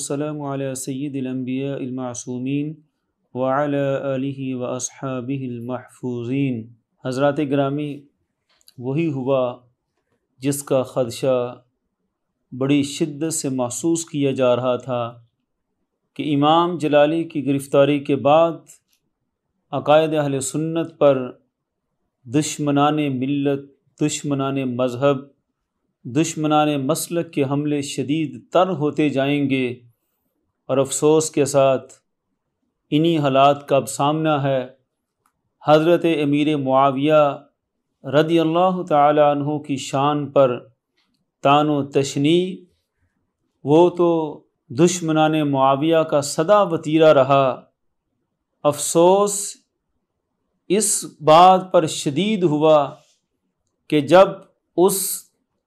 السلام علی سید الانبیاء المعصومین وعلی آلہ واصحابہ المحفوظین حضرات گرامی وہی ہوا جس کا خدشہ بڑی شدت سے محسوس کیا جا رہا تھا کہ امام جلالی کی گرفتاری کے بعد عقائد اہل سنت پر دشمنان ملت دشمنان مذہب دشمنان مسلک کے حملے شدید تر ہوتے جائیں گے اور افسوس کے ساتھ انہی حالات کا اب سامنا ہے حضرت امیر معاویہ رضی اللہ تعالی عنہ کی شان پر تان و تشنی وہ تو دشمنان معاویہ کا صدا وطیرہ رہا افسوس اس بات پر شدید ہوا کہ جب اس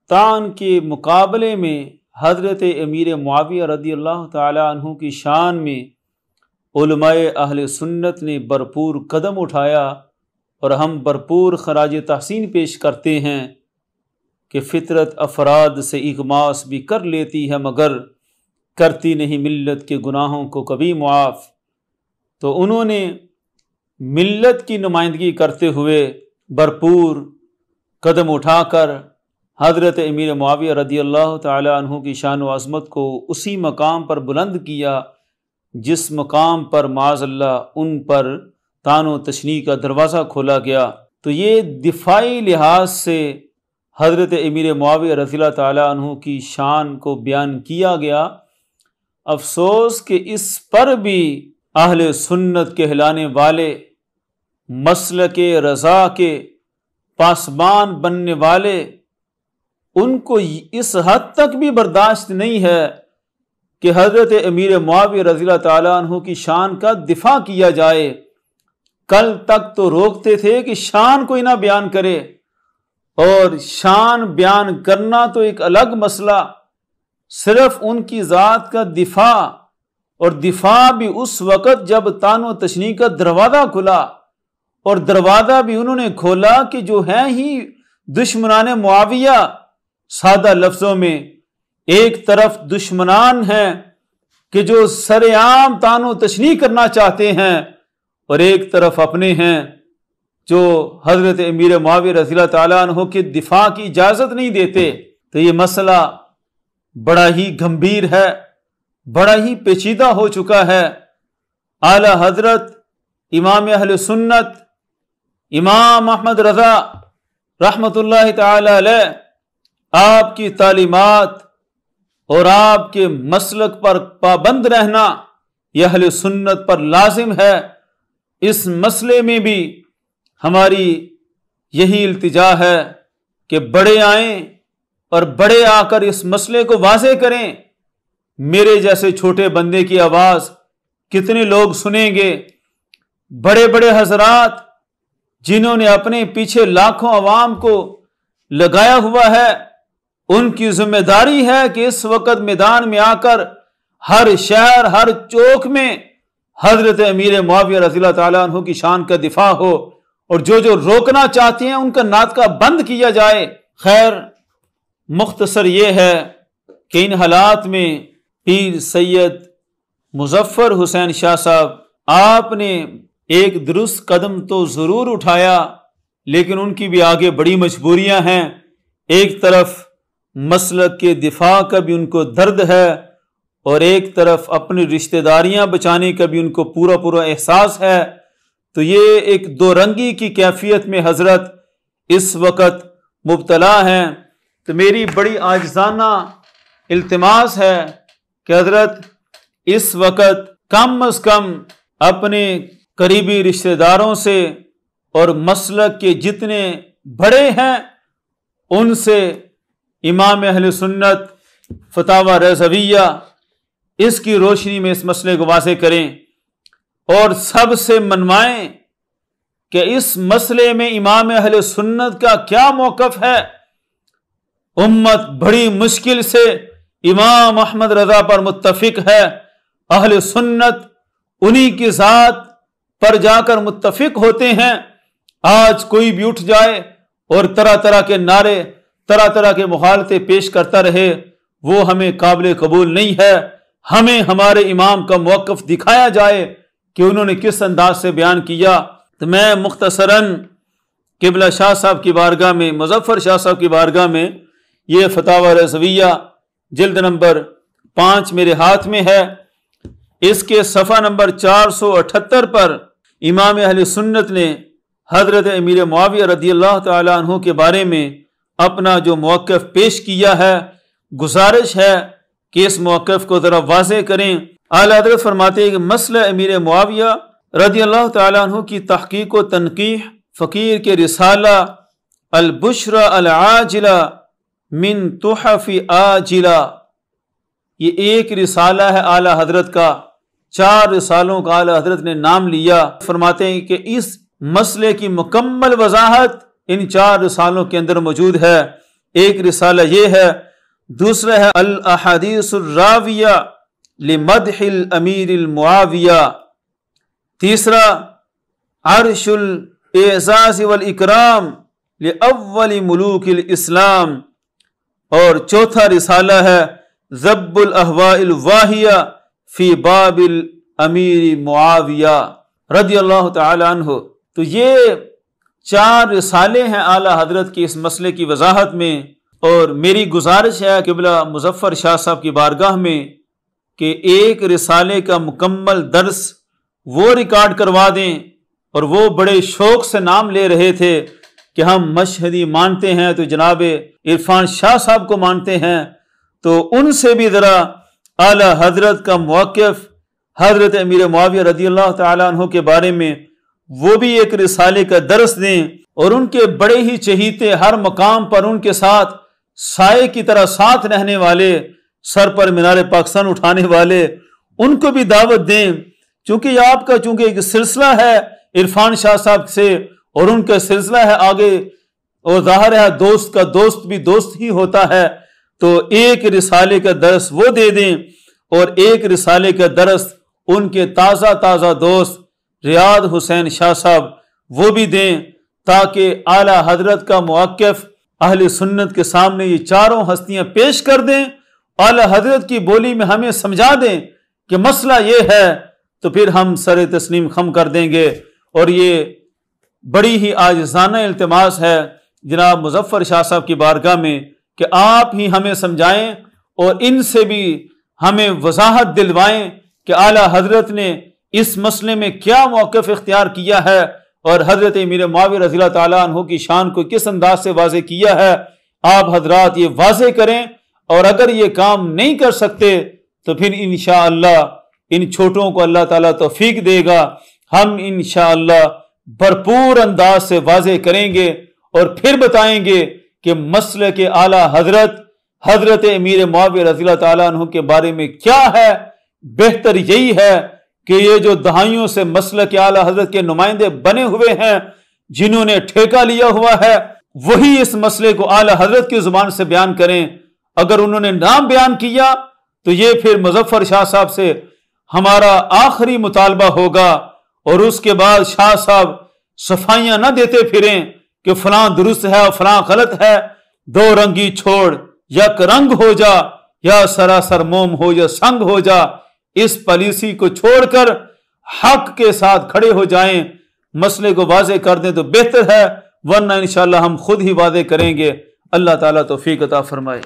تان کے مقابلے میں حضرت امیر معاویہ رضی اللہ تعالیٰ عنہ کی شان میں علماء اہل سنت نے بھرپور قدم اٹھایا اور ہم بھرپور خراج تحسین پیش کرتے ہیں کہ فطرت افراد سے اغماس بھی کر لیتی ہے مگر کرتی نہیں ملت کے گناہوں کو کبھی معاف تو انہوں نے ملت کی نمائندگی کرتے ہوئے بھرپور قدم اٹھا کر حضرت امیر معاویہ رضی اللہ تعالیٰ عنہ کی شان و عظمت کو اسی مقام پر بلند کیا جس مقام پر معاذ اللہ ان پر تان و تشنی کا دروازہ کھولا گیا تو یہ دفاعی لحاظ سے حضرت امیر معاویہ رضی اللہ تعالیٰ عنہ کی شان کو بیان کیا گیا افسوس کہ اس پر بھی اہل سنت کہلانے والے مسل کے رضا کے پاسبان بننے والے ان کو اس حد تک بھی برداشت نہیں ہے کہ حضرت امیر معاوی رضی اللہ تعالیٰ عنہ کی شان کا دفاع کیا جائے کل تک تو روکتے تھے کہ شان کوئی نہ بیان کرے اور شان بیان کرنا تو ایک الگ مسئلہ صرف ان کی ذات کا دفاع اور دفاع بھی اس وقت جب تان و تشنی کا دروازہ کھلا اور دروازہ بھی انہوں نے کھولا کہ جو ہیں ہی دشمنان معاویہ سادہ لفظوں میں ایک طرف دشمنان ہیں کہ جو سر عام تانو تشنی کرنا چاہتے ہیں اور ایک طرف اپنے ہیں جو حضرت امیر معاوی رضی اللہ تعالیٰ عنہ کے دفاع کی اجازت نہیں دیتے تو یہ مسئلہ بڑا ہی گمبھیر ہے بڑا ہی پیچیدہ ہو چکا ہے اعلی حضرت امام اہل سنت امام احمد رضا رحمۃ اللہ تعالی علیہ آپ کی تعلیمات اور آپ کے مسلک پر پابند رہنا یہ اہل سنت پر لازم ہے اس مسئلے میں بھی ہماری یہی التجا ہے کہ بڑے آئیں اور بڑے آ کر اس مسئلے کو واضح کریں میرے جیسے چھوٹے بندے کی آواز کتنے لوگ سنیں گے بڑے بڑے حضرات جنہوں نے اپنے پیچھے لاکھوں عوام کو لگایا ہوا ہے ان کی ذمہ داری ہے کہ اس وقت میدان میں آ کر ہر شہر ہر چوک میں حضرت امیر معاویہ رضی اللہ تعالیٰ عنہ کی شان کا دفاع ہو اور جو جو روکنا چاہتے ہیں ان کا ناطقہ بند کیا جائے خیر مختصر یہ ہے کہ ان حالات میں پیر سید مظفر حسین شاہ صاحب آپ نے ایک درست قدم تو ضرور اٹھایا لیکن ان کی بھی آگے بڑی مجبوریاں ہیں ایک طرف مسلک کے دفاع کا بھی ان کو درد ہے اور ایک طرف اپنی رشتہ داریاں بچانے کا بھی ان کو پورا پورا احساس ہے تو یہ ایک دو رنگی کی کیفیت میں حضرت اس وقت مبتلا ہیں تو میری بڑی آجزانہ التماس ہے کہ حضرت اس وقت کم از کم اپنے قریبی رشتہ داروں سے اور مسلک کے جتنے بڑے ہیں ان سے امام اہل سنت فتح رضویہ اس کی روشنی میں اس مسئلے کو واضح کریں اور سب سے منوائیں کہ اس مسئلے میں امام اہل سنت کا کیا موقف ہے امت بڑی مشکل سے امام احمد رضا پر متفق ہے اہل سنت انہی کی ذات پر جا کر متفق ہوتے ہیں آج کوئی بھی اٹھ جائے اور طرح طرح کے نعرے طرح طرح کے محالتیں پیش کرتا رہے وہ ہمیں قابل قبول نہیں ہے ہمیں ہمارے امام کا موقف دکھایا جائے کہ انہوں نے کس انداز سے بیان کیا تو میں مختصراً قبلہ شاہ صاحب کی بارگاہ میں مظفر شاہ صاحب کی بارگاہ میں یہ فتح رضویہ جلد نمبر پانچ میرے ہاتھ میں ہے اس کے صفحہ نمبر چار سو اٹھتر پر امام اہل سنت نے حضرت امیر معاویہ رضی اللہ تعالیٰ عنہ کے بارے میں اپنا جو موقف پیش کیا ہے گزارش ہے کہ اس موقف کو ذرا واضح کریں اعلیٰ حضرت فرماتے ہیں کہ مسئلہ امیر معاویہ رضی اللہ تعالیٰ عنہ کی تحقیق و تنقیح فقیر کے رسالہ البشر العاجلہ من تحف یہ ایک رسالہ ہے اعلی حضرت کا چار رسالوں کا اعلی حضرت نے نام لیا فرماتے ہیں کہ اس مسئلے کی مکمل وضاحت ان چار رسالوں کے اندر موجود ہے ایک رسالہ یہ ہے دوسرا ہے الاحادیث الراویہ لمدح الامیر المعاویہ تیسرا عرش الاعزاز والاکرام لاول ملوک الاسلام اور چوتھا رسالہ ہے ذب الاحواء الواحیہ فی باب الامیر معاویہ رضی اللہ تعالی عنہ تو یہ چار رسالے ہیں اعلیٰ حضرت کی اس مسئلے کی وضاحت میں اور میری گزارش ہے قبلہ مظفر شاہ صاحب کی بارگاہ میں کہ ایک رسالے کا مکمل درس وہ ریکارڈ کروا دیں اور وہ بڑے شوق سے نام لے رہے تھے کہ ہم مشہدی مانتے ہیں تو جناب عرفان شاہ صاحب کو مانتے ہیں تو ان سے بھی ذرا اعلی حضرت کا موقف حضرت امیر معاویہ رضی اللہ تعالیٰ عنہ کے بارے میں وہ بھی ایک رسالے کا درس دیں اور ان کے بڑے ہی چہیتے ہر مقام پر ان کے ساتھ سائے کی طرح ساتھ رہنے والے سر پر مینار پاکستان اٹھانے والے ان کو بھی دعوت دیں چونکہ یہ آپ کا چونکہ ایک سلسلہ ہے عرفان شاہ صاحب سے اور ان کا سلسلہ ہے آگے اور ظاہر ہے دوست کا دوست بھی دوست ہی ہوتا ہے تو ایک رسالے کا درس وہ دے دیں اور ایک رسالے کا درس ان کے تازہ تازہ دوست ریاض حسین شاہ صاحب وہ بھی دیں تاکہ اعلیٰ حضرت کا موقف اہل سنت کے سامنے یہ چاروں ہستیاں پیش کر دیں اعلیٰ حضرت کی بولی میں ہمیں سمجھا دیں کہ مسئلہ یہ ہے تو پھر ہم سر تسلیم خم کر دیں گے اور یہ بڑی ہی آجزانہ التماس ہے جناب مظفر شاہ صاحب کی بارگاہ میں کہ آپ ہی ہمیں سمجھائیں اور ان سے بھی ہمیں وضاحت دلوائیں کہ اعلیٰ حضرت نے اس مسئلے میں کیا موقف اختیار کیا ہے اور حضرت امیر معاوی رضی اللہ تعالیٰ عنہ کی شان کو کس انداز سے واضح کیا ہے آپ حضرات یہ واضح کریں اور اگر یہ کام نہیں کر سکتے تو پھر انشاءاللہ ان چھوٹوں کو اللہ تعالیٰ توفیق دے گا ہم انشاءاللہ بھرپور انداز سے واضح کریں گے اور پھر بتائیں گے کہ مسئلہ کے اعلیٰ حضرت حضرت امیر معاوی رضی اللہ تعالیٰ عنہ کے بارے میں کیا ہے بہتر یہی ہے کہ یہ جو دہائیوں سے مسئلہ کے اعلی حضرت کے نمائندے بنے ہوئے ہیں جنہوں نے ٹھیکہ لیا ہوا ہے وہی اس مسئلے کو اعلی حضرت کی زبان سے بیان کریں اگر انہوں نے نام بیان کیا تو یہ پھر مظفر شاہ صاحب سے ہمارا آخری مطالبہ ہوگا اور اس کے بعد شاہ صاحب صفائیاں نہ دیتے پھریں کہ فلاں درست ہے اور فلاں غلط ہے دو رنگی چھوڑ یک رنگ ہو جا یا سراسر موم ہو یا سنگ ہو جا اس پالیسی کو چھوڑ کر حق کے ساتھ کھڑے ہو جائیں مسئلے کو واضح کر دیں تو بہتر ہے ورنہ انشاءاللہ ہم خود ہی واضح کریں گے اللہ تعالیٰ تو عطا فرمائے